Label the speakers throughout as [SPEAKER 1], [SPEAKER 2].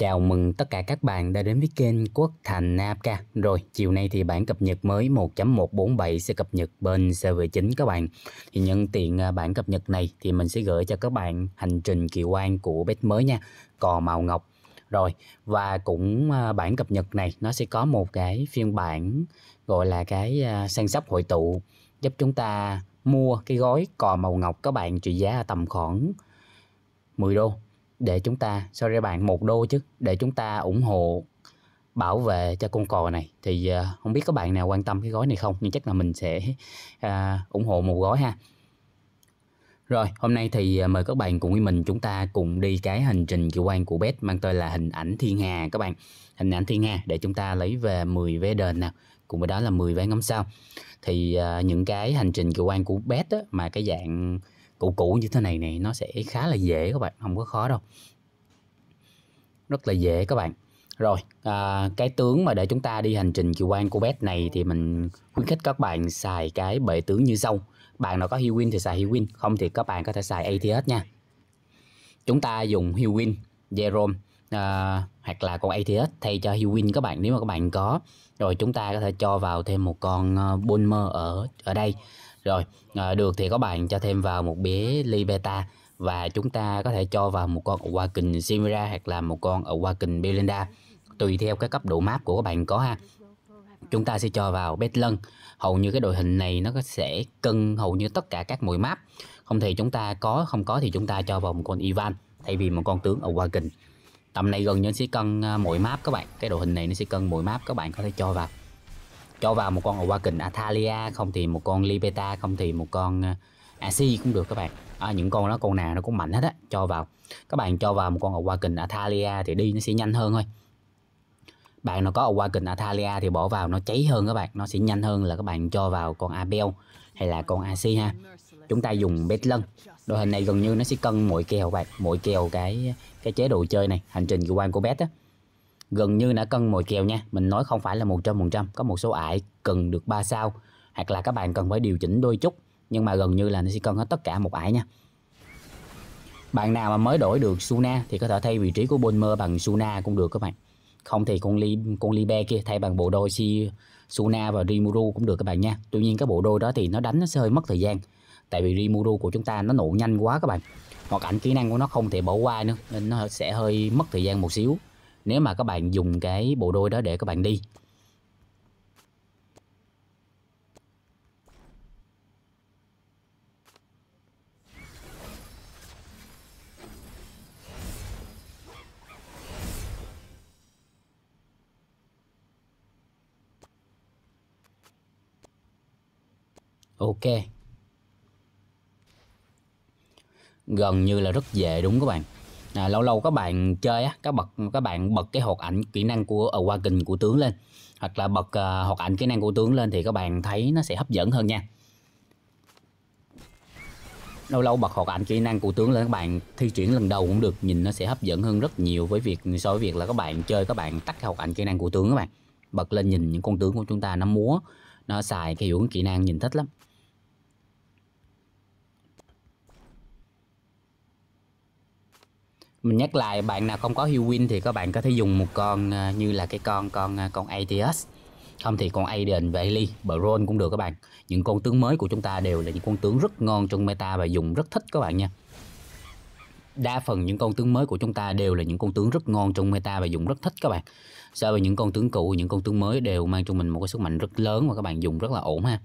[SPEAKER 1] Chào mừng tất cả các bạn đã đến với kênh Quốc Thành Napka. Rồi, chiều nay thì bản cập nhật mới 1.147 sẽ cập nhật bên server chính các bạn. Thì nhân tiện à, bản cập nhật này thì mình sẽ gửi cho các bạn hành trình kỳ quan của bet mới nha, cò màu ngọc. Rồi, và cũng à, bản cập nhật này nó sẽ có một cái phiên bản gọi là cái à, săn sóc hội tụ giúp chúng ta mua cái gói cò màu ngọc các bạn trị giá tầm khoảng 10 đô để chúng ta sorry bạn một đô chứ để chúng ta ủng hộ bảo vệ cho con cò này thì uh, không biết có bạn nào quan tâm cái gói này không nhưng chắc là mình sẽ uh, ủng hộ một gói ha rồi hôm nay thì ờ, mời các bạn cùng với mình chúng ta cùng đi cái hành trình kỳ quan của Bet mang tên là hình ảnh thiên hà các bạn hình ảnh thiên hà để chúng ta lấy về 10 vé đền nào cùng với đó là 10 vé ngắm sao thì uh, những cái hành trình kỳ quan của Bet mà cái dạng cũ cũ như thế này này nó sẽ khá là dễ các bạn không có khó đâu rất là dễ các bạn rồi à, cái tướng mà để chúng ta đi hành trình chiều quan của bet này thì mình khuyến khích các bạn xài cái bệ tướng như sau bạn nào có Hewin thì xài Hewin không thì các bạn có thể xài ATH nha chúng ta dùng Hewin Jerome à, hoặc là con ATH thay cho Hewin các bạn nếu mà các bạn có rồi chúng ta có thể cho vào thêm một con à, Bulmer ở ở đây rồi à, được thì các bạn cho thêm vào một bé ly beta và chúng ta có thể cho vào một con qua kình Simira hoặc là một con ở qua kình Belinda tùy theo cái cấp độ map của các bạn có ha chúng ta sẽ cho vào bét lân hầu như cái đội hình này nó sẽ cân hầu như tất cả các mũi map không thì chúng ta có không có thì chúng ta cho vào một con Ivan thay vì một con tướng ở qua kình tầm này gần như sẽ cân à, mỗi map các bạn cái đội hình này nó sẽ cân mỗi map các bạn có thể cho vào cho vào một con ở qua kình Athalia không thì một con Libeta không thì một con ờ, AC cũng được các bạn à, những con đó con nào nó cũng mạnh hết á cho vào các bạn cho vào một con ở qua kình Athalia thì đi nó sẽ nhanh hơn thôi bạn nào có ở kình Athalia thì bỏ vào nó cháy hơn các bạn nó sẽ nhanh hơn là các bạn cho vào con Abel hay là con AC ha chúng ta dùng bét lân đội hình này gần như nó sẽ cân mỗi kèo các bạn mỗi kèo cái cái chế độ chơi này hành trình kỳ quan của bét á gần như đã cân mồi kèo nha mình nói không phải là một trăm trăm có một số ải cần được 3 sao hoặc là các bạn cần phải điều chỉnh đôi chút nhưng mà gần như là nó sẽ cân hết tất cả một ải nha bạn nào mà mới đổi được Suna thì có thể thay vị trí của Bonmer bằng Suna cũng được các bạn không thì con li con Libe kia thay bằng bộ đôi si Suna và Rimuru cũng được các bạn nha tuy nhiên cái bộ đôi đó thì nó đánh nó sẽ hơi mất thời gian tại vì Rimuru của chúng ta nó nổ nhanh quá các bạn hoặc ảnh kỹ năng của nó không thể bỏ qua nữa nên nó sẽ hơi mất thời gian một xíu nếu mà các bạn dùng cái bộ đôi đó để các bạn đi Ok Gần như là rất dễ đúng các bạn à, lâu lâu các bạn chơi á các bật các bạn bật cái hột ảnh kỹ năng của ở ờ, qua của tướng lên hoặc là bật uh, ờ, hột ảnh kỹ năng của tướng lên thì các bạn thấy nó sẽ hấp dẫn hơn nha lâu lâu bật hột ảnh kỹ năng của tướng lên các bạn thi chuyển lần đầu cũng được nhìn nó sẽ hấp dẫn hơn rất nhiều với việc so với việc là các bạn chơi các bạn tắt cái ảnh kỹ năng của tướng các bạn bật lên nhìn những con tướng của chúng ta nó múa nó xài cái hiệu ứng kỹ năng nhìn thích lắm mình nhắc lại bạn nào không có hiệu win thì các bạn có thể dùng một con à, như là cái con con à, con ATS không thì con Aiden và Ellie, Baron cũng được các bạn những con tướng mới của chúng ta đều là những con tướng rất ngon trong meta và dùng rất thích các bạn nha đa phần những con tướng mới của chúng ta đều là những con tướng rất ngon trong meta và dùng rất thích các bạn so với những con tướng cũ những con tướng mới đều mang trong mình một cái sức mạnh rất lớn và các bạn dùng rất là ổn ha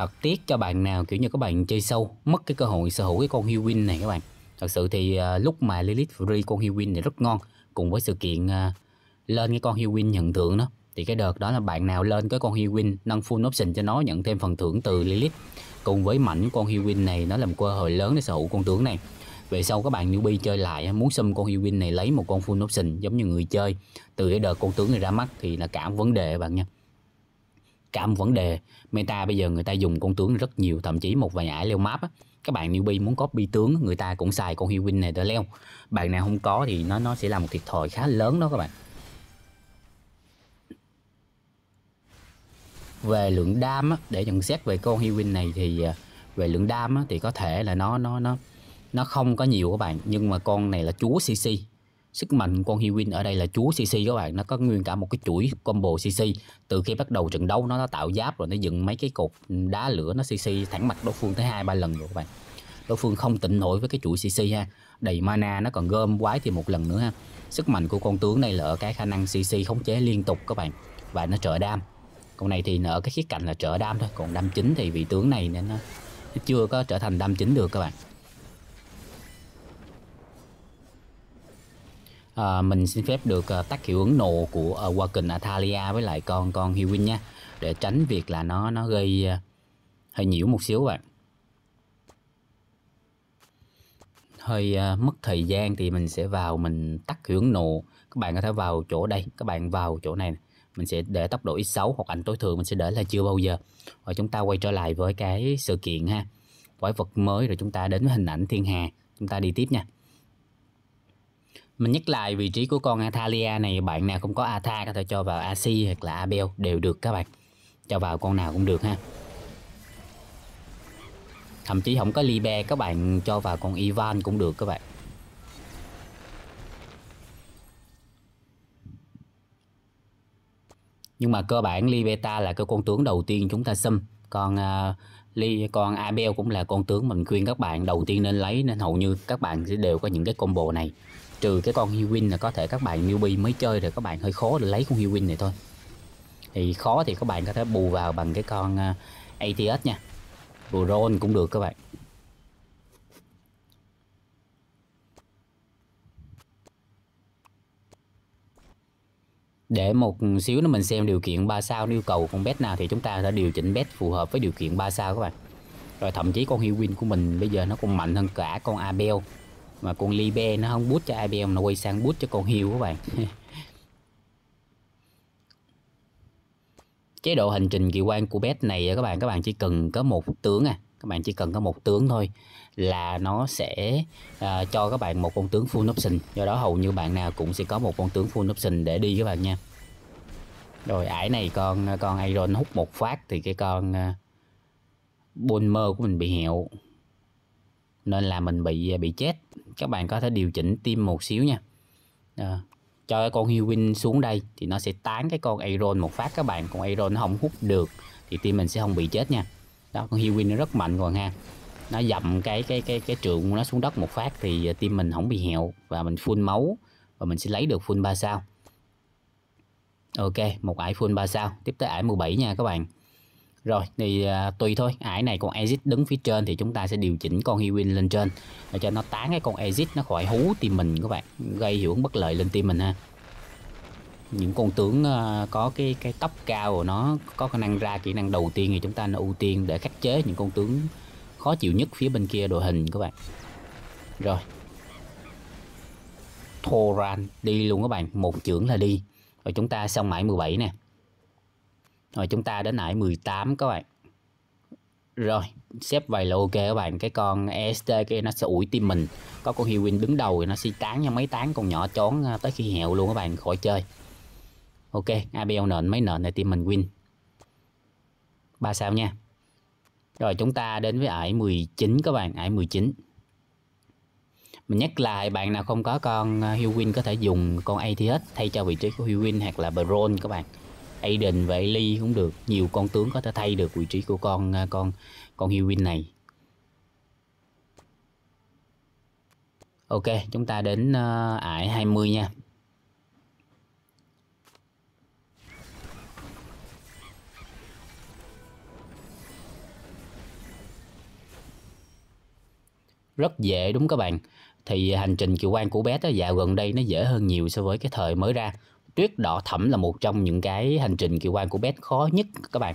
[SPEAKER 1] thật tiếc cho bạn nào kiểu như các bạn chơi sâu mất cái cơ hội sở hữu cái con Hewin này các bạn thật sự thì uh, lúc mà Lilith Free con Hewin này rất ngon cùng với sự kiện uh, lên cái con Hewin nhận thưởng đó thì cái đợt đó là bạn nào lên cái con Hewin nâng full option cho nó nhận thêm phần thưởng từ Lilith cùng với mảnh con Hewin này nó làm cơ hội lớn để sở hữu con tướng này về sau các bạn newbie chơi lại muốn xâm con Hewin này lấy một con full option giống như người chơi từ cái đợt con tướng này ra mắt thì là cả vấn đề bạn nha cả một vấn đề meta bây giờ người ta dùng con tướng rất nhiều thậm chí một vài ải leo map á các bạn newbie muốn copy tướng người ta cũng xài con hero này để leo bạn nào không có thì nó nó sẽ là một thiệt thòi khá lớn đó các bạn về lượng đam á, để nhận xét về con hero này thì à, về lượng đam á, thì có thể là nó nó nó nó không có nhiều các bạn nhưng mà con này là chúa cc Sức mạnh con Hewin ở đây là chúa CC các bạn Nó có nguyên cả một cái chuỗi combo CC Từ khi bắt đầu trận đấu nó, nó tạo giáp rồi Nó dựng mấy cái cột đá lửa nó CC thẳng mặt đối phương tới hai ba lần rồi các bạn Đối phương không tỉnh nổi với cái chuỗi CC ha Đầy mana nó còn gom quái thì một lần nữa ha Sức mạnh của con tướng này là ở cái khả năng CC khống chế liên tục các bạn Và nó trợ đam Con này thì ở cái khía cạnh là trợ đam thôi Còn đam chính thì vị tướng này nên nó, nó chưa có trở thành đam chính được các bạn à, mình xin phép được à, tắt hiệu ứng nồ của à, Waken Atalia với lại con con Hewin nha để tránh việc là nó nó gây à, hơi nhiễu một xíu bạn hơi à, mất thời gian thì mình sẽ vào mình tắt hiệu ứng nồ các bạn có thể vào chỗ đây các bạn vào chỗ này mình sẽ để tốc độ x6 hoặc ảnh tối thượng mình sẽ để là chưa bao giờ và chúng ta quay trở lại với cái sự kiện ha quái vật mới rồi chúng ta đến với hình ảnh thiên hà chúng ta đi tiếp nha mình nhắc lại vị trí của con Athalia này bạn nào cũng có Atha có thể cho vào AC hoặc là Abel đều được các bạn cho vào con nào cũng được ha thậm chí không có Libe các bạn cho vào con Ivan cũng được các bạn nhưng mà cơ bản Libeta là cái con tướng đầu tiên chúng ta xâm còn uh, à, Ly còn Abel cũng là con tướng mình khuyên các bạn đầu tiên nên lấy nên hầu như các bạn sẽ đều có những cái combo này trừ cái con Hewin là có thể các bạn newbie mới chơi rồi các bạn hơi khó để lấy con Hewin này thôi thì khó thì các bạn có thể bù vào bằng cái con à, ATS nha bù roll cũng được các bạn để một xíu nữa mình xem điều kiện 3 sao yêu cầu con bet nào thì chúng ta đã điều chỉnh bet phù hợp với điều kiện 3 sao các bạn rồi thậm chí con Hewin của mình bây giờ nó còn mạnh hơn cả con Abel mà con Libe nó không bút cho IBM nó quay sang bút cho con Hill các bạn chế độ hành trình kỳ quan của bet này các bạn các bạn chỉ cần có một tướng à các bạn chỉ cần có một tướng thôi là nó sẽ uh, cho các bạn một con tướng full option do đó hầu như bạn nào cũng sẽ có một con tướng full option để đi các bạn nha rồi ải này con con Iron hút một phát thì cái con uh, à, Bulmer của mình bị hiệu nên là mình bị à, bị chết các bạn có thể điều chỉnh tim một xíu nha à, cho cái con Hewin xuống đây thì nó sẽ tán cái con Aeron một phát các bạn còn Aeron nó không hút được thì tim mình sẽ không bị chết nha đó con Hewin nó rất mạnh còn ha nó dậm cái cái cái cái trượng nó xuống đất một phát thì à, tim mình không bị hẹo và mình phun máu và mình sẽ lấy được phun 3 sao ok một ải phun 3 sao tiếp tới ải 17 nha các bạn rồi thì à, tùy thôi ải này con exit đứng phía trên thì chúng ta sẽ điều chỉnh con hewin lên trên để cho nó tán cái con exit nó khỏi hú team mình các bạn gây hiệu ứng bất lợi lên team mình ha những con tướng uh, có cái cái tóc cao của nó có khả năng ra kỹ năng đầu tiên thì chúng ta nên ưu tiên để khắc chế những con tướng khó chịu nhất phía bên kia đội hình các bạn rồi Thoran đi luôn các bạn một trưởng là đi Và chúng ta xong mãi 17 nè rồi chúng ta đến lại 18 các bạn Rồi xếp vài là ok các bạn Cái con EST kia nó sẽ ủi tim mình Có con Hewin đứng đầu thì nó sẽ tán cho mấy tán con nhỏ trốn à, tới khi hẹo luôn các bạn khỏi chơi Ok ABL nền mấy nền này tim mình win ba sao nha Rồi chúng ta đến với ải 19 các bạn Ải 19 mình nhắc lại bạn nào không có con à, Hewin có thể dùng con ATH thay cho vị trí của Hewin hoặc là Baron các bạn thay và ly cũng được nhiều con tướng có thể thay được vị trí của con à, con con Hewin này Ok chúng ta đến uh, ải 20 nha rất dễ đúng các bạn thì hành trình kiều quan của bé đó dạo gần đây nó dễ hơn nhiều so với cái thời mới ra tuyết đỏ thẫm là một trong những cái hành trình kỳ quan của best khó nhất các bạn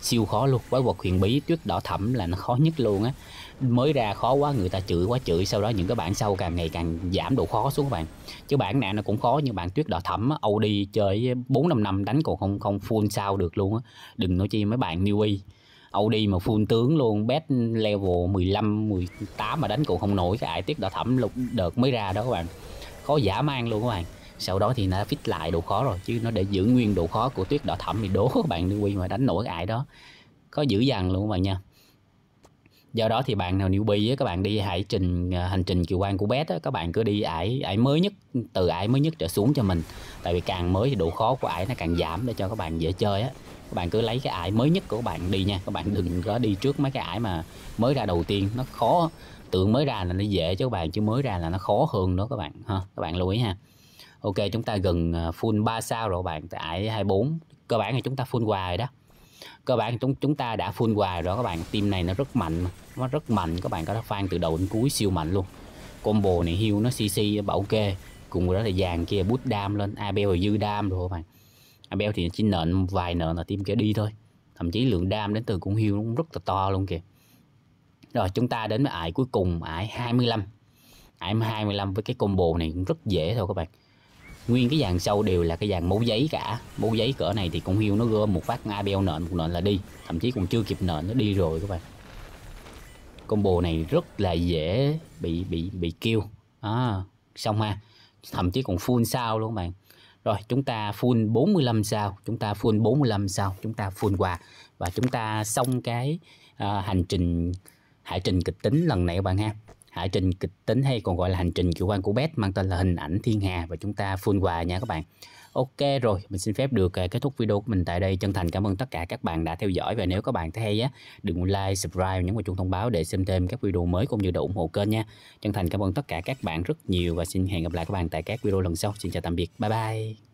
[SPEAKER 1] siêu khó luôn quái vật huyền bí tuyết đỏ thẫm là nó khó nhất luôn á mới ra khó quá người ta chửi quá chửi sau đó những cái bản sau càng ngày càng giảm độ khó xuống các bạn chứ bản nào nó cũng khó nhưng bản tuyết đỏ thẫm âu đi chơi bốn năm năm đánh còn không không full sao được luôn á đừng nói chi mấy bạn newbie âu đi mà full tướng luôn bet level 15 18 mà đánh cũng không nổi cái ải tuyết đỏ thẫm lục đợt mới ra đó các bạn khó giả mang luôn các bạn sau đó thì nó fit lại độ khó rồi chứ nó để giữ nguyên độ khó của tuyết đỏ thẩm thì đố các bạn newbie mà đánh nổi cái ải đó có dữ dằn luôn các bạn nha do đó thì bạn nào newbie á, các bạn đi hải trình à, hành trình kỳ quan của bet á, các bạn cứ đi ải ải mới nhất từ ải mới nhất trở xuống cho mình tại vì càng mới thì độ khó của ải nó càng giảm để cho các bạn dễ chơi á các bạn cứ lấy cái ải mới nhất của các bạn đi nha các bạn đừng có đi trước mấy cái ải mà mới ra đầu tiên nó khó tưởng mới ra là nó dễ chứ các bạn chứ mới ra là nó khó hơn đó các bạn ha các bạn lưu ý ha ok chúng ta gần à, full 3 sao rồi bạn tại 24 cơ bản thì chúng ta full hoài đó cơ bản chúng chúng ta đã full hoài rồi các bạn team này nó rất mạnh nó rất mạnh các bạn có thể phan từ đầu đến cuối siêu mạnh luôn combo này hưu nó cc bảo ok cùng với đó là vàng kia bút đam lên abel và dư đam rồi các bạn abel thì chỉ nợn vài nợ là team kia đi thôi thậm chí lượng đam đến từ cũng hưu nó cũng rất là to luôn kìa rồi chúng ta đến với ải cuối cùng ải 25 ải 25 với cái combo này cũng rất dễ thôi các bạn nguyên cái dàn sâu đều là cái dàn mẫu giấy cả mẫu giấy cỡ này thì con hiêu nó gom một phát abel nện một nện là đi thậm chí còn chưa kịp nện nó đi rồi các bạn combo này rất là dễ bị bị bị kêu à, xong ha thậm chí còn full sao luôn các bạn rồi chúng ta full 45 sao chúng ta full 45 sao chúng ta full quà và chúng ta xong cái à, hành trình hải trình kịch tính lần này các bạn ha Hải trình kịch tính hay còn gọi là hành trình chủ quan của Beth mang tên là hình ảnh thiên hà và chúng ta full quà nha các bạn. Ok rồi, mình xin phép được à, kết thúc video của mình tại đây. Chân thành cảm ơn tất cả các bạn đã theo dõi và nếu các bạn thấy hay á, đừng quên like, subscribe, nhấn vào chuông thông báo để xem thêm các video mới cũng như để ủng hộ kênh nha. Chân thành cảm ơn tất cả các bạn rất nhiều và xin hẹn gặp lại các bạn tại các video lần sau. Xin chào tạm biệt. Bye bye.